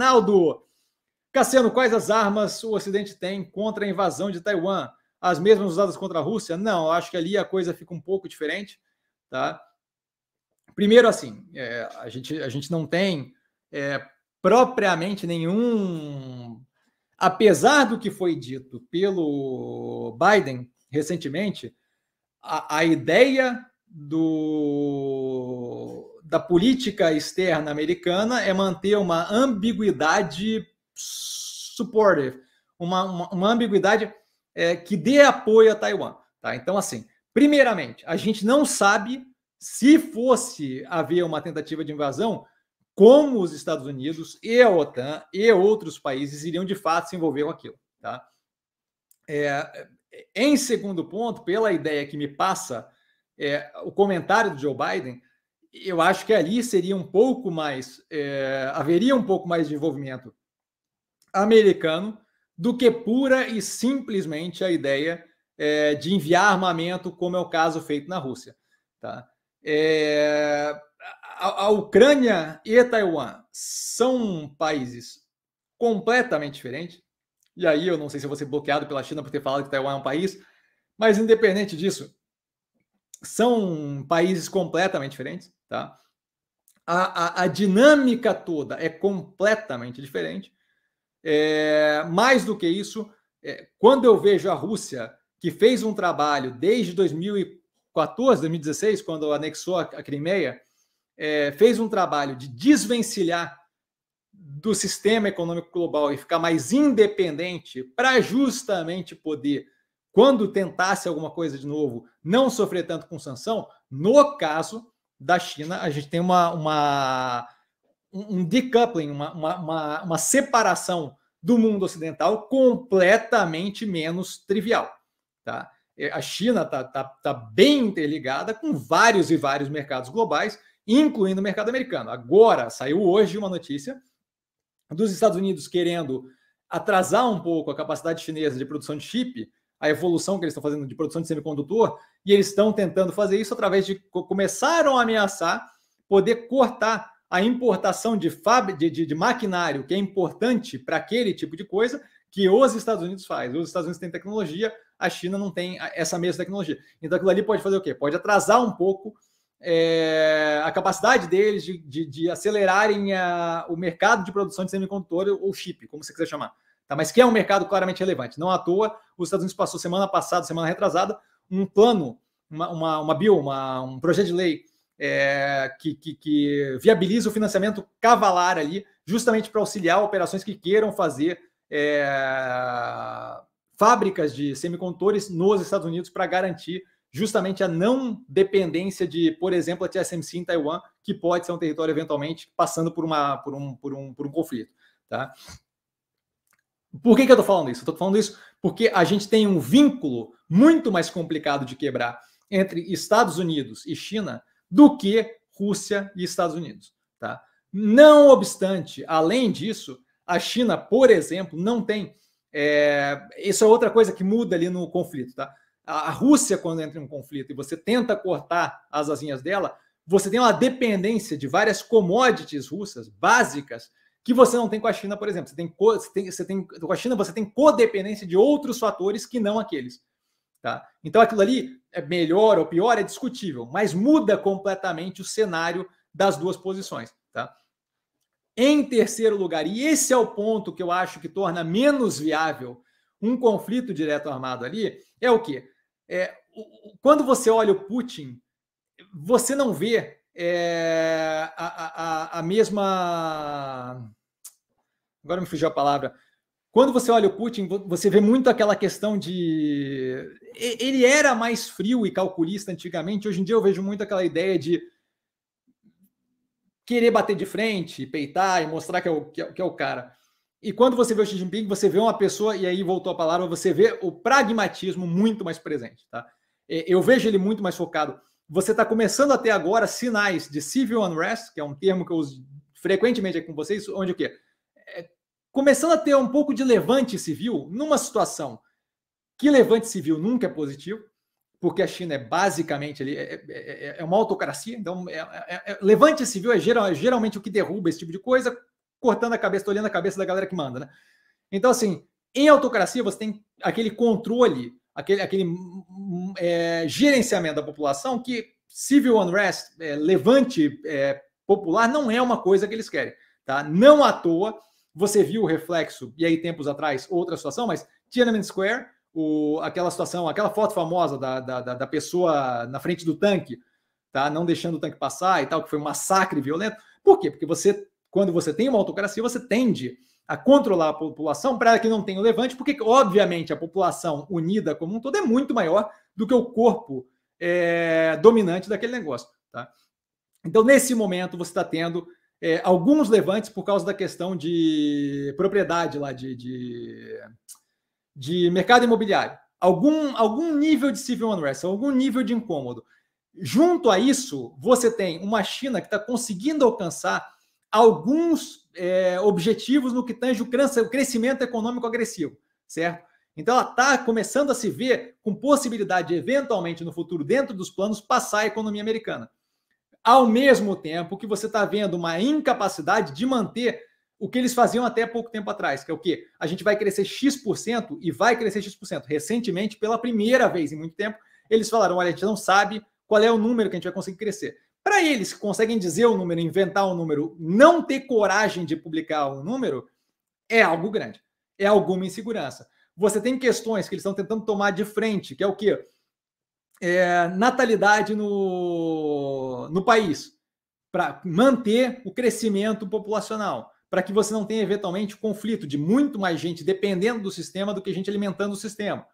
Arnaldo. Cassiano, quais as armas o Ocidente tem contra a invasão de Taiwan? As mesmas usadas contra a Rússia? Não, acho que ali a coisa fica um pouco diferente. Tá? Primeiro, assim, é, a, gente, a gente não tem é, propriamente nenhum. Apesar do que foi dito pelo Biden recentemente, a, a ideia do da política externa americana é manter uma ambiguidade supportive, uma, uma, uma ambiguidade é, que dê apoio a Taiwan. Tá? Então, assim, primeiramente, a gente não sabe se fosse haver uma tentativa de invasão, como os Estados Unidos e a OTAN e outros países iriam de fato se envolver com aquilo. Tá? É, em segundo ponto, pela ideia que me passa é, o comentário do Joe Biden, eu acho que ali seria um pouco mais, é, haveria um pouco mais de envolvimento americano do que pura e simplesmente a ideia é, de enviar armamento, como é o caso feito na Rússia. Tá? É, a, a Ucrânia e Taiwan são países completamente diferentes. E aí eu não sei se você vou ser bloqueado pela China por ter falado que Taiwan é um país, mas independente disso, são países completamente diferentes. Tá? A, a, a dinâmica toda é completamente diferente. É, mais do que isso, é, quando eu vejo a Rússia, que fez um trabalho desde 2014, 2016, quando anexou a, a Crimeia, é, fez um trabalho de desvencilhar do sistema econômico global e ficar mais independente para justamente poder, quando tentasse alguma coisa de novo, não sofrer tanto com sanção. No caso, da China, a gente tem uma, uma um decoupling, uma, uma, uma, separação do mundo ocidental completamente menos trivial. Tá? É, a China está tá, tá bem interligada com vários e vários mercados globais, incluindo o mercado americano. Agora, saiu hoje uma notícia dos Estados Unidos querendo atrasar um pouco a capacidade chinesa de produção de chip, a evolução que eles estão fazendo de produção de semicondutor, e eles estão tentando fazer isso através de começaram a ameaçar poder cortar a importação de, fab, de, de, de maquinário que é importante para aquele tipo de coisa que os Estados Unidos faz. Os Estados Unidos têm tecnologia, a China não tem essa mesma tecnologia. Então aquilo ali pode fazer o quê? Pode atrasar um pouco é, a capacidade deles de, de, de acelerarem a, o mercado de produção de semicondutor ou chip, como você quiser chamar. Tá? Mas que é um mercado claramente relevante. Não à toa, os Estados Unidos passou semana passada, semana retrasada, um plano, uma, uma, uma bill, uma, um projeto de lei é, que, que, que, viabiliza o financiamento cavalar ali, justamente para auxiliar operações que queiram fazer é, fábricas de semicondutores nos Estados Unidos para garantir justamente a não dependência de, por exemplo, a TSMC em Taiwan, que pode ser um território eventualmente passando por, uma, por, um, por, um, por um conflito. Tá? Por que, que eu estou falando isso? Estou falando isso porque a gente tem um vínculo muito mais complicado de quebrar entre Estados Unidos e China do que Rússia e Estados Unidos. Tá? Não obstante, além disso, a China, por exemplo, não tem. É, isso é outra coisa que muda ali no conflito. Tá? A Rússia, quando entra em um conflito e você tenta cortar as asinhas dela, você tem uma dependência de várias commodities russas básicas que você não tem com a China, por exemplo. Você tem, você tem, você tem, com a China você tem codependência de outros fatores que não aqueles. Tá? Então aquilo ali é melhor ou pior, é discutível, mas muda completamente o cenário das duas posições. Tá? Em terceiro lugar, e esse é o ponto que eu acho que torna menos viável um conflito direto armado ali, é o que? É, quando você olha o Putin, você não vê é, a, a, a mesma. Agora me fugiu a palavra. Quando você olha o Putin, você vê muito aquela questão de. Ele era mais frio e calculista antigamente, hoje em dia eu vejo muito aquela ideia de querer bater de frente, peitar e mostrar que é o, que é, que é o cara. E quando você vê o Xi Jinping, você vê uma pessoa, e aí voltou a palavra, você vê o pragmatismo muito mais presente. Tá? É, eu vejo ele muito mais focado você está começando a ter agora sinais de civil unrest, que é um termo que eu uso frequentemente aqui com vocês, onde o quê? É, começando a ter um pouco de levante civil numa situação que levante civil nunca é positivo, porque a China é basicamente ali, é, é, é uma autocracia, então levante civil geral, é, geralmente o que derruba esse tipo de coisa, cortando a cabeça, olhando a cabeça da galera que manda, né? Então, assim, em autocracia você tem aquele controle aquele, aquele hum, hum, é, gerenciamento da população que civil unrest, é, levante é, popular, não é uma coisa que eles querem. Tá? Não à toa, você viu o reflexo, e aí tempos atrás, outra situação, mas Tiananmen Square, o, aquela situação, aquela foto famosa da, da, da pessoa na frente do tanque, tá? não deixando o tanque passar e tal, que foi um massacre violento. Por quê? Porque você, quando você tem uma autocracia, você tende a controlar a população para que não tenha o levante, porque, obviamente, a população unida como um todo é muito maior do que o corpo é, dominante daquele negócio. Tá? Então, nesse momento, você está tendo é, alguns levantes por causa da questão de propriedade lá, de, de, de mercado imobiliário. Algum, algum nível de civil unrest, algum nível de incômodo. Junto a isso, você tem uma China que está conseguindo alcançar alguns é, objetivos no que tange o crescimento econômico agressivo, certo? Então, ela está começando a se ver com possibilidade, de, eventualmente, no futuro, dentro dos planos, passar a economia americana. Ao mesmo tempo que você está vendo uma incapacidade de manter o que eles faziam até pouco tempo atrás, que é o quê? A gente vai crescer X% e vai crescer X%. Recentemente, pela primeira vez em muito tempo, eles falaram: olha, a gente não sabe qual é o número que a gente vai conseguir crescer eles que conseguem dizer o número, inventar o número, não ter coragem de publicar o número, é algo grande, é alguma insegurança. Você tem questões que eles estão tentando tomar de frente, que é o quê? É, natalidade no, no país, para manter o crescimento populacional, para que você não tenha eventualmente conflito de muito mais gente dependendo do sistema do que gente alimentando o sistema.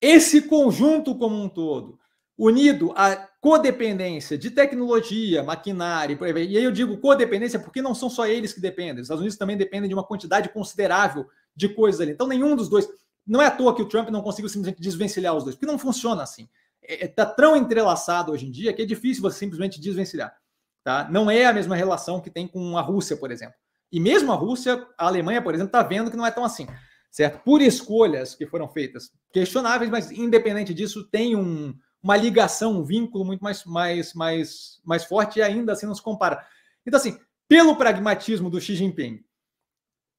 Esse conjunto como um todo, unido a codependência de tecnologia, maquinário, E aí eu digo codependência porque não são só eles que dependem. Os Estados Unidos também dependem de uma quantidade considerável de coisas ali. Então, nenhum dos dois. Não é à toa que o Trump não conseguiu simplesmente desvencilhar os dois, porque não funciona assim. Está é, é tá tão entrelaçado hoje em dia que é difícil você simplesmente desvencilhar. Tá? Não é a mesma relação que tem com a Rússia, por exemplo. E mesmo a Rússia, a Alemanha, por exemplo, está vendo que não é tão assim, certo? Por escolhas que foram feitas, questionáveis, mas independente disso, tem um, uma ligação, um vínculo muito mais, mais, mais, mais forte e ainda assim não se compara. Então, assim, pelo pragmatismo do Xi Jinping,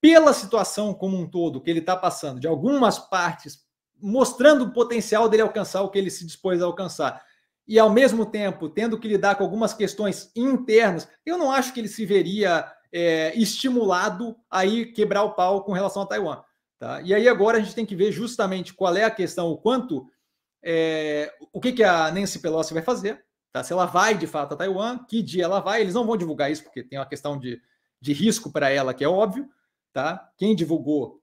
pela situação como um todo que ele está passando, de algumas partes, mostrando o potencial dele alcançar o que ele se dispôs a alcançar, e ao mesmo tempo tendo que lidar com algumas questões internas, eu não acho que ele se veria é, estimulado a ir quebrar o pau com relação a Taiwan. Tá? E aí agora a gente tem que ver justamente qual é a questão, o quanto é, o que, que a Nancy Pelosi vai fazer, tá? se ela vai de fato a Taiwan, que dia ela vai, eles não vão divulgar isso, porque tem uma questão de, de risco para ela, que é óbvio. Tá? Quem divulgou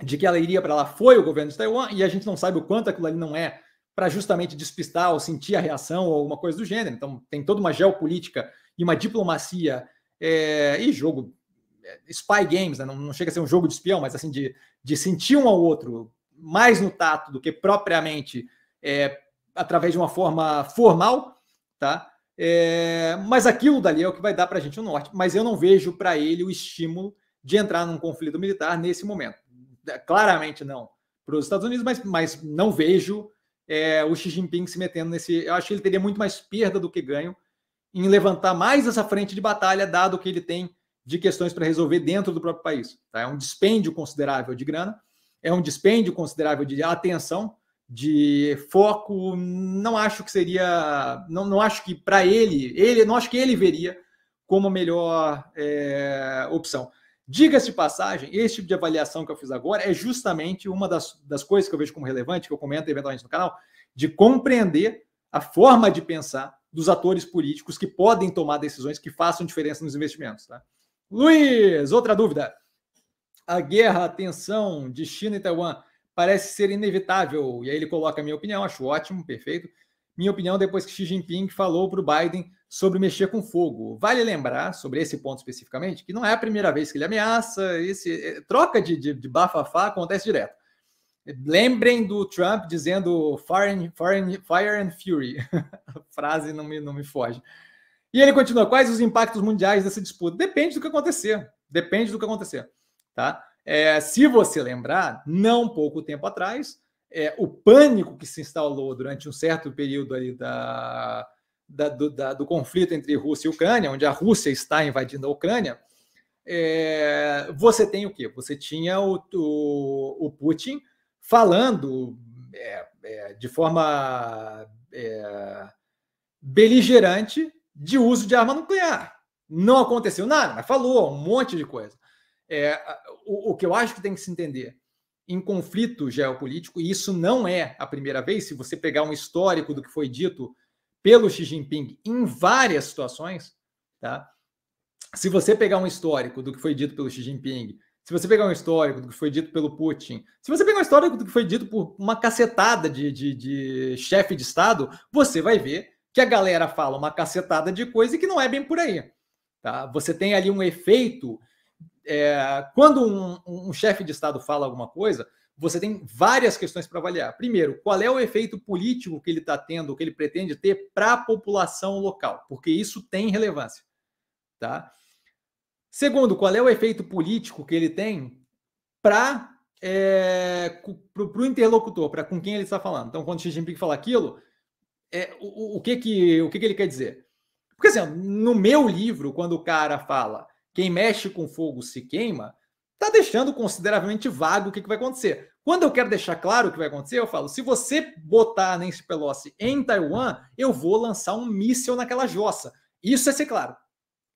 de que ela iria para lá foi o governo de Taiwan, e a gente não sabe o quanto aquilo ali não é para justamente despistar ou sentir a reação ou alguma coisa do gênero. Então, tem toda uma geopolítica e uma diplomacia é, e jogo. É, spy games, né? não, não, chega a ser um jogo de espião, mas assim, de, de sentir um ao outro mais no tato do que propriamente é, através de uma forma formal, tá? É, mas aquilo dali é o que vai dar para a gente o norte. Mas eu não vejo para ele o estímulo de entrar num conflito militar nesse momento. É, claramente não para os Estados Unidos, mas, mas não vejo é, o Xi Jinping se metendo nesse. Eu acho que ele teria muito mais perda do que ganho em levantar mais essa frente de batalha, dado que ele tem de questões para resolver dentro do próprio país. Tá? É um dispêndio considerável de grana, é um dispêndio considerável de atenção de foco, não acho que seria, não, não acho que para ele, ele, não acho que ele veria como a melhor é, opção. Diga-se passagem, esse tipo de avaliação que eu fiz agora é justamente uma das, das coisas que eu vejo como relevante, que eu comento eventualmente no canal, de compreender a forma de pensar dos atores políticos que podem tomar decisões que façam diferença nos investimentos. Tá? Luiz, outra dúvida. A guerra, a tensão de China e Taiwan parece ser inevitável. E aí ele coloca a minha opinião, acho ótimo, perfeito. Minha opinião depois que Xi Jinping falou para o Biden sobre mexer com fogo. Vale lembrar, sobre esse ponto especificamente, que não é a primeira vez que ele ameaça, esse, é, troca de, de, de bafafá acontece direto. Lembrem do Trump dizendo fire and, fire and, fire and fury. a frase não me, não me foge. E ele continua: quais os impactos mundiais dessa disputa? Depende do que acontecer. Depende do que acontecer. Tá? É, se você lembrar, não pouco tempo atrás, é, o pânico que se instalou durante um certo período ali da, da, do, da, do, conflito entre Rússia e Ucrânia, onde a Rússia está invadindo a Ucrânia, é, você tem o quê? Você tinha o, o, o Putin falando é, é, de forma é, beligerante de uso de arma nuclear. Não aconteceu nada, mas falou um monte de coisa. É, o, o que eu acho que tem que se entender em conflito geopolítico, e isso não é a primeira vez, se você pegar um histórico do que foi dito pelo Xi Jinping em várias situações, tá? Se você pegar um histórico do que foi dito pelo Xi Jinping, se você pegar um histórico do que foi dito pelo Putin, se você pegar um histórico do que foi dito por uma cacetada de, de, de chefe de Estado, você vai ver que a galera fala uma cacetada de coisa e que não é bem por aí. Tá? Você tem ali um efeito é, quando um, um chefe de Estado fala alguma coisa, você tem várias questões para avaliar. Primeiro, qual é o efeito político que ele está tendo, que ele pretende ter para a população local, porque isso tem relevância. Tá? Segundo, qual é o efeito político que ele tem para é, o interlocutor, para com quem ele está falando. Então, quando Xi Jinping fala aquilo, é, o, o, que, que, o que, que ele quer dizer? Porque assim, no meu livro, quando o cara fala quem mexe com fogo se queima, está deixando consideravelmente vago o que, que vai acontecer. Quando eu quero deixar claro o que vai acontecer, eu falo: se você botar a Nancy Pelosi em Taiwan, eu vou lançar um míssil naquela jossa. Isso é ser claro.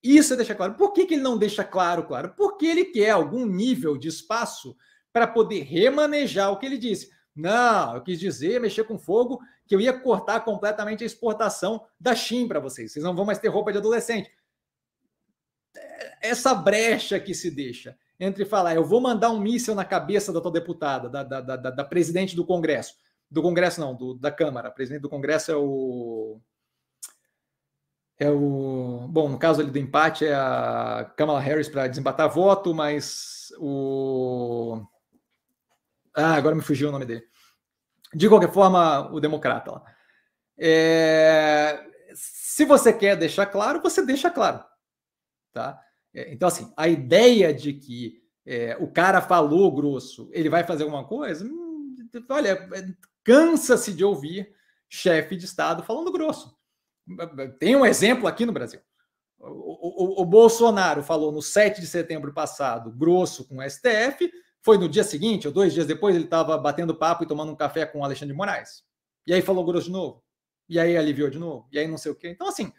Isso é deixar claro. Por que, que ele não deixa claro, claro? Porque ele quer algum nível de espaço para poder remanejar o que ele disse. Não, eu quis dizer, mexer com fogo, que eu ia cortar completamente a exportação da China para vocês. Vocês não vão mais ter roupa de adolescente essa brecha que se deixa entre falar, eu vou mandar um míssil na cabeça da tua deputada, da, da, da, da presidente do Congresso. Do Congresso, não, do, da Câmara. presidente do Congresso é o. É o. Bom, no caso ali do empate é a Kamala Harris para desempatar voto, mas o. Ah, agora me fugiu o nome dele. De qualquer forma, o democrata lá. É... Se você quer deixar claro, você deixa claro. Tá? É, então, assim, a ideia de que é, o cara falou grosso, ele vai fazer alguma coisa, hum, olha, é, cansa-se de ouvir chefe de Estado falando grosso. Hum, hum, hum, tem um exemplo aqui no Brasil. O, o, o, Bolsonaro falou no 7 de setembro passado, grosso com o STF, foi no dia seguinte, ou dois dias depois, ele estava batendo papo e tomando um café com o Alexandre de Moraes. E aí falou grosso de novo, e aí aliviou de novo, e aí não sei o quê. Então, assim,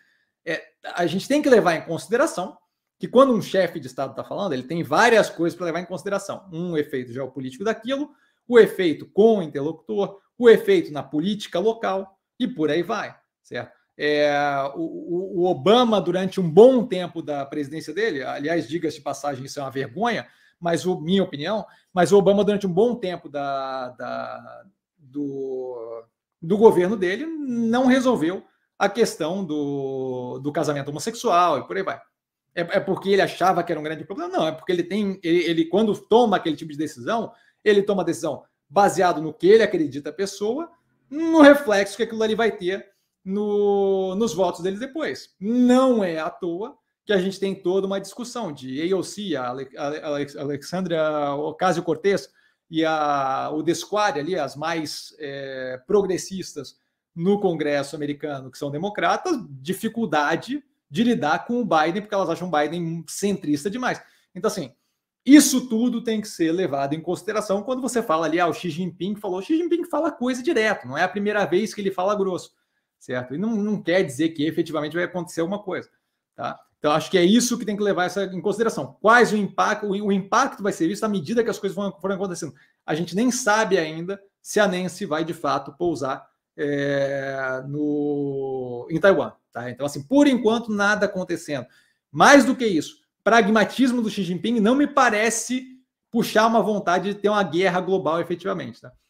é, a gente tem que levar em consideração que quando um chefe de Estado está falando, ele tem várias coisas para levar em consideração. Um efeito geopolítico daquilo, o efeito com o interlocutor, o efeito na política local e por aí vai, certo? É, o, o, Obama, durante um bom tempo da presidência dele, aliás, diga-se de passagem, isso é uma vergonha, mas o, minha opinião, mas o Obama, durante um bom tempo da, da do, do governo dele, não resolveu a questão do, do casamento homossexual e por aí vai é, é, porque ele achava que era um grande problema. Não, é porque ele tem. Ele, ele, quando toma aquele tipo de decisão, ele toma a decisão baseado no que ele acredita a pessoa, no reflexo que aquilo ali vai ter no, nos votos dele depois. Não é à toa que a gente tem toda uma discussão de AOC, a, Ale, a Alexandra Ocasio-Cortez e a, o Desquare ali, as mais é, progressistas no Congresso americano, que são democratas, dificuldade de lidar com o Biden, porque elas acham o Biden centrista demais. Então, assim, isso tudo tem que ser levado em consideração quando você fala ali, ah, o Xi Jinping falou, o Xi Jinping fala coisa direto, não é a primeira vez que ele fala grosso, certo? E não, não quer dizer que efetivamente vai acontecer alguma coisa, tá? Então, acho que é isso que tem que levar essa em consideração. Quais o impacto, o impacto vai ser visto à medida que as coisas vão, acontecendo. A gente nem sabe ainda se a Nancy vai de fato pousar é, no, em Taiwan. Tá? Então, assim, por enquanto, nada acontecendo. Mais do que isso, pragmatismo do Xi Jinping não me parece puxar uma vontade de ter uma guerra global efetivamente. Tá?